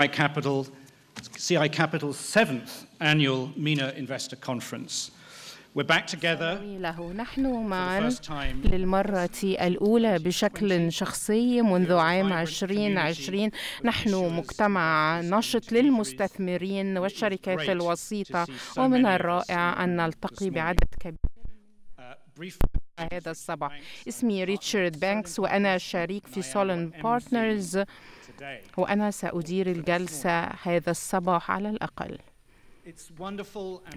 CI Capital, CI Capital's seventh annual MENA Investor Conference. We're back together. له نحن معا للمرة الأولى بشكل شخصي منذ عام 2020 نحن مجتمع نشط للمستثمرين والشركات الوسيطة ومن الرائع أن نلتقي بعدد كبير هذا الصباح اسمي ريتشارد بانكس وأنا شريك في سولن بارتنرز وأنا سأدير الجلسة هذا الصباح على الأقل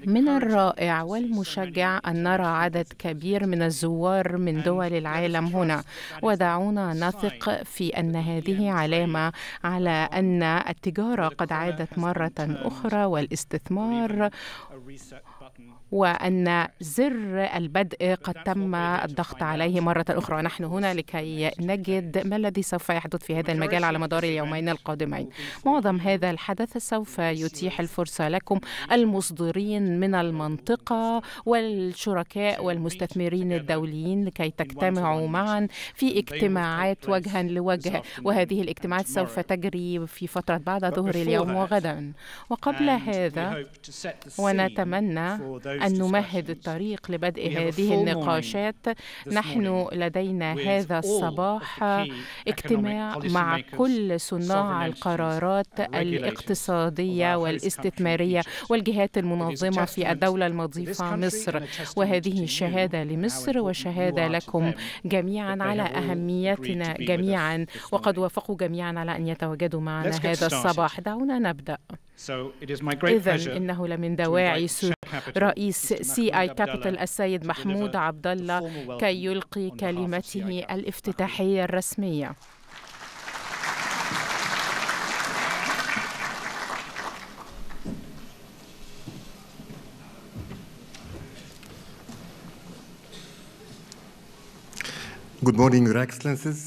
من الرائع والمشجع أن نرى عدد كبير من الزوار من دول العالم هنا ودعونا نثق في أن هذه علامة على أن التجارة قد عادت مرة أخرى والاستثمار وأن زر البدء قد تم الضغط عليه مرة أخرى نحن هنا لكي نجد ما الذي سوف يحدث في هذا المجال على مدار اليومين القادمين معظم هذا الحدث سوف يتيح الفرصة لكم المصدرين من المنطقة والشركاء والمستثمرين الدوليين لكي تجتمعوا معا في اجتماعات وجها لوجه وهذه الاجتماعات سوف تجري في فترة بعد ظهر اليوم وغدا وقبل هذا ونتمنى أن نمهد الطريق لبدء هذه النقاشات نحن لدينا هذا الصباح اجتماع مع كل صناع القرارات الاقتصادية والاستثمارية والجهات المنظمة في الدولة المضيفة مصر وهذه شهادة لمصر وشهادة لكم جميعا على أهميتنا جميعا وقد وافقوا جميعا على أن يتواجدوا معنا هذا الصباح دعونا نبدأ إذا إنه لمن دواعي رئيس سي اي كابيتال السيد محمود عبد الله كي يلقي كلمته الافتتاحيه الرسميه Good morning, Your Excellencies,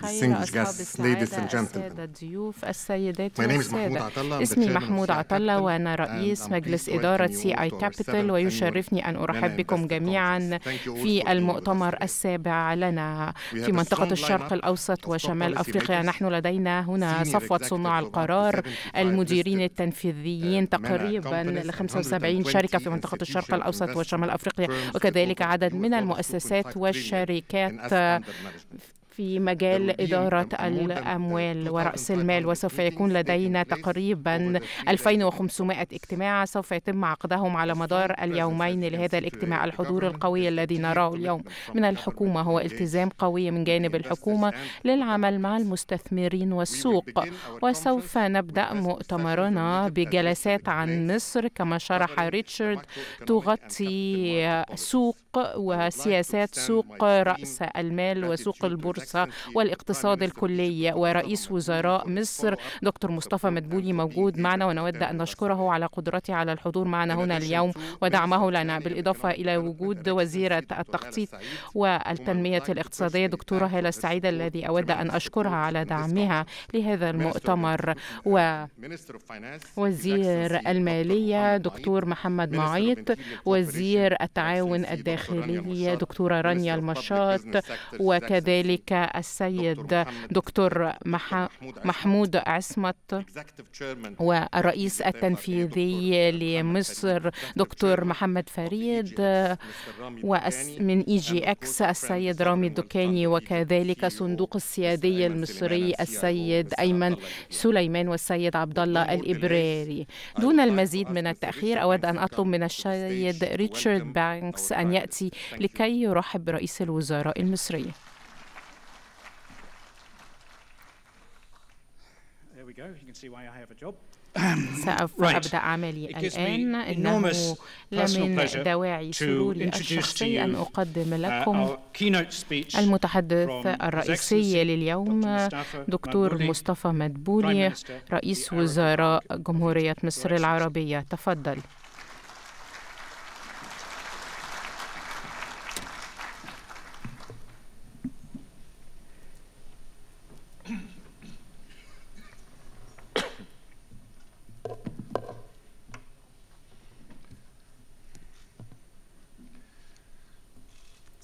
distinguished guests, ladies and gentlemen. الضيوف, السيدات My name is Mahmoud Atalla. اسمي محمود عطلة وأنا رئيس مجلس إدارة سي آي كابيتال ويشرفني أن أرحب بكم جميعا في المؤتمر السابع لنا في منطقة الشرق الأوسط وشمال أفريقيا. نحن لدينا هنا صفوة صناع القرار المديرين uh, التنفيذيين تقريبا ل 75 شركة في منطقة الشرق الأوسط وشمال أفريقيا وكذلك عدد من المؤسسات والشركات Gracias. في مجال إدارة الأموال ورأس المال وسوف يكون لدينا تقريبا 2500 اجتماع سوف يتم عقدهم على مدار اليومين لهذا الاجتماع الحضور القوي الذي نراه اليوم من الحكومة هو التزام قوي من جانب الحكومة للعمل مع المستثمرين والسوق وسوف نبدأ مؤتمرنا بجلسات عن مصر كما شرح ريتشارد تغطي سوق وسياسات سوق رأس المال وسوق البورصة الفرصة والاقتصاد الكلي ورئيس وزراء مصر دكتور مصطفى مدبولي موجود معنا ونود أن نشكره على قدرته على الحضور معنا هنا اليوم ودعمه لنا بالإضافة إلى وجود وزيرة التخطيط والتنمية الاقتصادية دكتورة هالة السعيدة الذي أود أن أشكرها على دعمها لهذا المؤتمر ووزير e المالية دكتور محمد معيط وزير e التعاون الداخلي دكتورة رانيا المشاط وكذلك السيد دكتور محمود عصمت والرئيس التنفيذي لمصر دكتور e محمد فريد ومن اي جي اكس السيد رامي الدكاني e وكذلك صندوق السيادي المصري السيد ايمن سليمان والسيد عبد الله الابراري دون المزيد من التاخير اود ان اطلب من السيد ريتشارد بانكس ان ياتي لكي يرحب برئيس الوزراء المصري سأبدأ أبدأ عملي الآن إنه لمن دواعي سروري الشخصي أن أقدم uh, لكم المتحدث الرئيسي لليوم دكتور مصطفى مدبولي رئيس وزراء جمهورية مصر العربية تفضل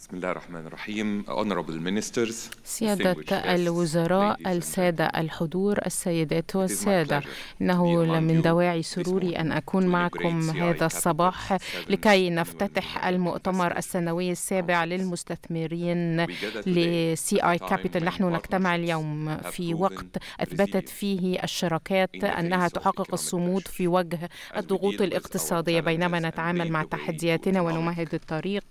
بسم الله الرحمن الرحيم honorable ministers سيادة الوزراء السادة الحضور السيدات والسادة إنه من دواعي سروري أن أكون معكم هذا الصباح لكي نفتتح المؤتمر السنوي السابع للمستثمرين لسي آي كابيتال نحن نجتمع اليوم في وقت أثبتت فيه الشراكات أنها تحقق الصمود في وجه الضغوط الاقتصادية بينما نتعامل مع تحدياتنا ونمهد الطريق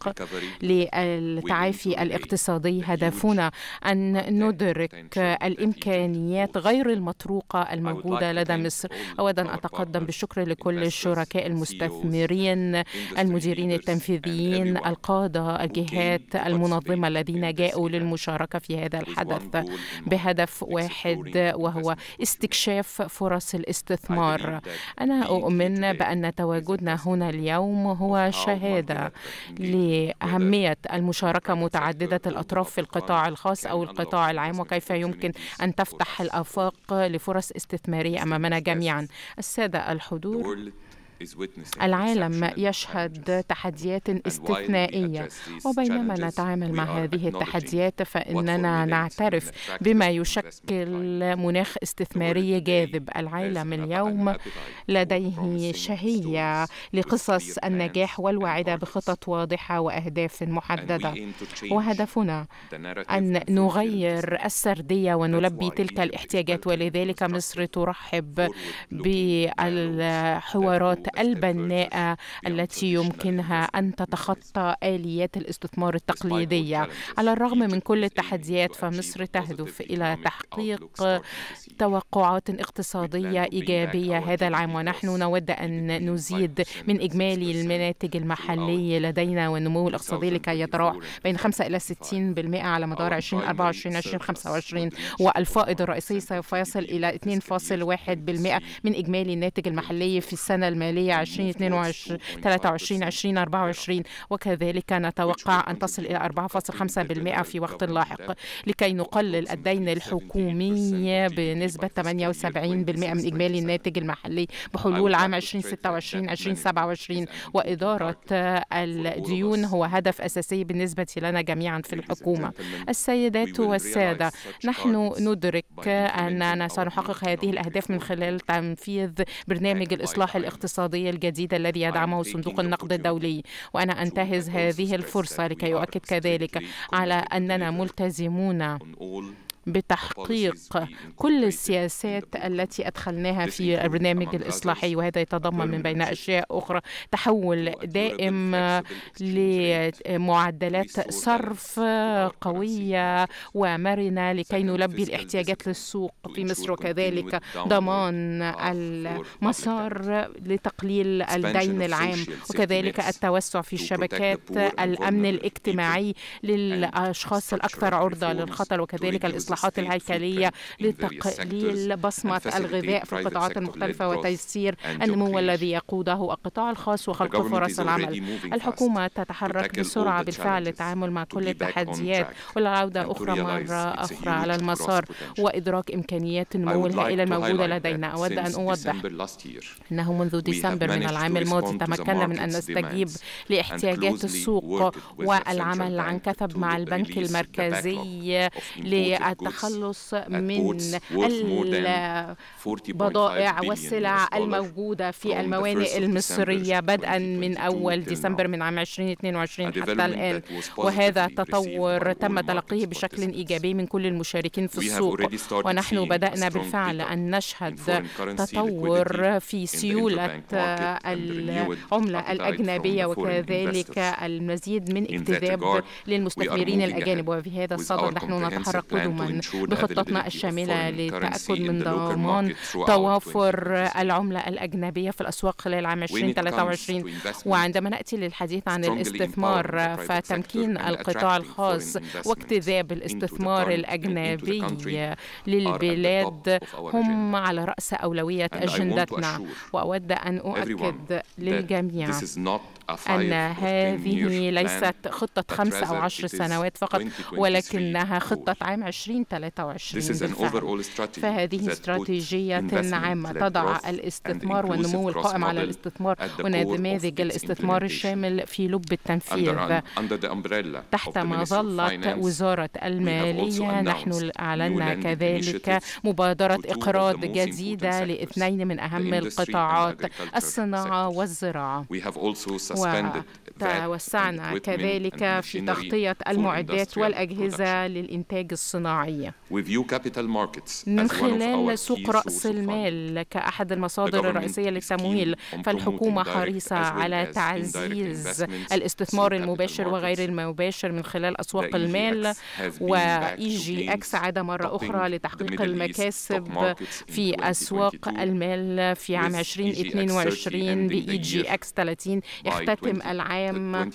لل التعافي الاقتصادي هدفنا أن ندرك الإمكانيات غير المطروقة الموجودة لدى مصر أود أن أتقدم بالشكر لكل الشركاء المستثمرين المديرين التنفيذيين القادة الجهات المنظمة الذين جاءوا للمشاركة في هذا الحدث بهدف واحد وهو استكشاف فرص الاستثمار أنا أؤمن بأن تواجدنا هنا اليوم هو شهادة لأهمية المشاركة مشاركة متعددة الأطراف في القطاع الخاص أو القطاع العام وكيف يمكن أن تفتح الآفاق لفرص استثمارية أمامنا جميعا السادة الحضور العالم يشهد تحديات استثنائية وبينما نتعامل مع هذه التحديات فإننا نعترف بما يشكل مناخ استثماري جاذب العالم اليوم لديه شهية لقصص النجاح والواعدة بخطط واضحة وأهداف محددة وهدفنا أن نغير السردية ونلبي تلك الاحتياجات ولذلك مصر ترحب بالحوارات البناءة التي يمكنها أن تتخطى آليات الاستثمار التقليدية على الرغم من كل التحديات فمصر تهدف إلى تحقيق توقعات اقتصادية إيجابية هذا العام ونحن نود أن نزيد من إجمالي المناتج المحلي لدينا والنمو الاقتصادي لكي يتراوح بين 5 إلى 60% على مدار 2024 2025 والفائض الرئيسي سيصل إلى 2.1% من إجمالي الناتج المحلي في السنة المالية المالية 2022 23 2024 وكذلك نتوقع أن تصل إلى 4.5% في وقت لاحق لكي نقلل الدين الحكومي بنسبة 78% من إجمالي الناتج المحلي بحلول عام 2026 2027 وإدارة الديون هو هدف أساسي بالنسبة لنا جميعا في الحكومة السيدات والسادة نحن ندرك أننا سنحقق هذه الأهداف من خلال تنفيذ برنامج الإصلاح الاقتصادي الاقتصادي الجديد الذي يدعمه صندوق النقد الدولي وأنا أنتهز هذه الفرصة لكي أؤكد كذلك على أننا ملتزمون بتحقيق كل السياسات التي أدخلناها في البرنامج الإصلاحي وهذا يتضمن من بين أشياء أخرى تحول دائم لمعدلات صرف قوية ومرنة لكي نلبي الاحتياجات للسوق في مصر وكذلك ضمان المسار لتقليل الدين العام وكذلك التوسع في شبكات الأمن الاجتماعي للأشخاص الأكثر عرضة للخطر وكذلك الإصلاح الإصلاحات الهيكلية لتقليل بصمة الغذاء في القطاعات المختلفة وتيسير النمو الذي يقوده القطاع الخاص وخلق فرص العمل الحكومة تتحرك بسرعة بالفعل للتعامل مع كل التحديات والعودة أخرى مرة أخرى على المسار وإدراك إمكانيات النمو الهائلة الموجودة لدينا أود أن أوضح أنه منذ ديسمبر من العام الماضي تمكنا من أن نستجيب لاحتياجات السوق والعمل عن كثب مع البنك المركزي التخلص من البضائع والسلع الموجودة في الموانئ المصرية بدءا من أول ديسمبر من عام 2022 حتى الآن وهذا تطور تم تلقيه بشكل إيجابي من كل المشاركين في السوق ونحن بدأنا بالفعل أن نشهد تطور في سيولة العملة الأجنبية وكذلك المزيد من اكتذاب للمستثمرين الأجانب وفي هذا الصدد نحن نتحرك قدما بخطتنا الشاملة للتأكد من ضمان توافر العملة الأجنبية في الأسواق خلال عام 2023 وعندما نأتي للحديث عن الاستثمار فتمكين القطاع الخاص واكتذاب الاستثمار الأجنبي للبلاد هم على رأس أولوية أجندتنا وأود أن أؤكد للجميع أن هذه ليست خطة خمس أو عشر سنوات فقط ولكنها خطة عام 2023 فهذه استراتيجية عامة تضع الاستثمار والنمو القائم على الاستثمار ونماذج الاستثمار الشامل في لب التنفيذ تحت مظلة وزارة المالية نحن أعلنا كذلك مبادرة إقراض جديدة لاثنين من أهم القطاعات الصناعة والزراعة وتوسعنا كذلك في تغطية المعدات والأجهزة للإنتاج الصناعي من خلال سوق رأس المال كأحد المصادر الرئيسية للتمويل فالحكومة حريصة على تعزيز الاستثمار المباشر وغير المباشر من خلال أسواق e المال وإيجي أكس e عاد مرة أخرى لتحقيق المكاسب في أسواق المال في عام 2022 بإيجي أكس 30 يختتم العام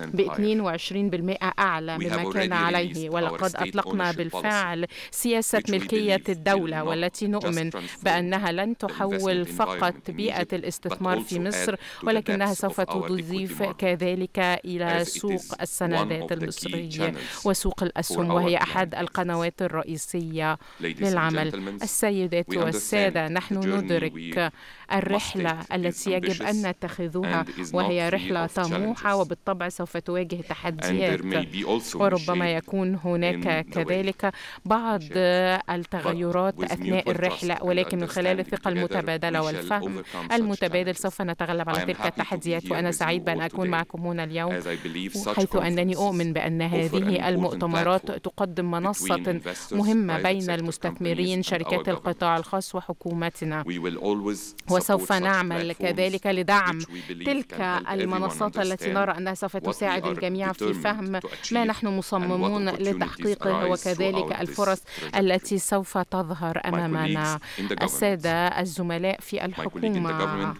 ب 22% أعلى مما كان عليه ولقد أطلقنا بالفعل سياسة ملكية الدولة والتي نؤمن بأنها لن تحول فقط بيئة الاستثمار في مصر ولكنها سوف تضيف كذلك إلى سوق السندات المصريه وسوق الأسهم وهي أحد القنوات الرئيسية للعمل السيدات والسادة نحن ندرك الرحلة التي يجب أن نتخذها وهي رحلة طموحة وبالطبع سوف تواجه تحديات وربما يكون هناك كذلك بعض التغيرات أثناء الرحلة ولكن من خلال الثقة المتبادلة والفهم المتبادل سوف نتغلب على تلك التحديات وأنا سعيد بأن أكون معكم هنا اليوم حيث أنني أؤمن بأن هذه المؤتمرات تقدم منصة مهمة بين المستثمرين شركات القطاع الخاص وحكومتنا وسوف نعمل كذلك لدعم تلك المنصات التي نرى أنها سوف تساعد الجميع في فهم ما نحن مصممون لتحقيقه وكذلك الفرص التي سوف تظهر أمامنا السادة الزملاء في الحكومة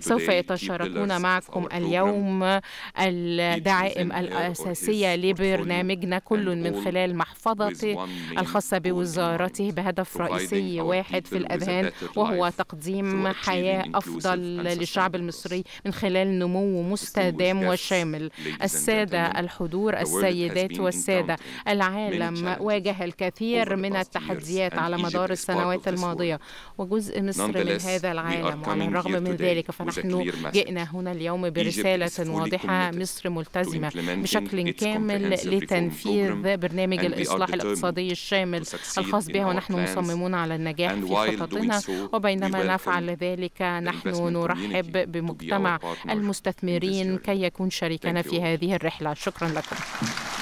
سوف يتشاركون معكم اليوم الدعائم الأساسية لبرنامجنا كل من خلال محفظته الخاصة بوزارته بهدف رئيسي واحد في الأذهان وهو تقديم حياة أفضل للشعب المصري من خلال نمو مستدام وشامل السادة الحضور السيدات والسادة العالم واجه الكثير من التحديات على مدار السنوات الماضية وجزء مصر من هذا العالم على الرغم من ذلك فنحن جئنا هنا اليوم برسالة واضحة مصر ملتزمة بشكل كامل لتنفيذ برنامج الإصلاح الاقتصادي الشامل الخاص بها ونحن مصممون على النجاح في خططنا وبينما نفعل ذلك نحن نرحب بمجتمع المستثمرين كي يكون شريكنا في هذه الرحلة شكرا لكم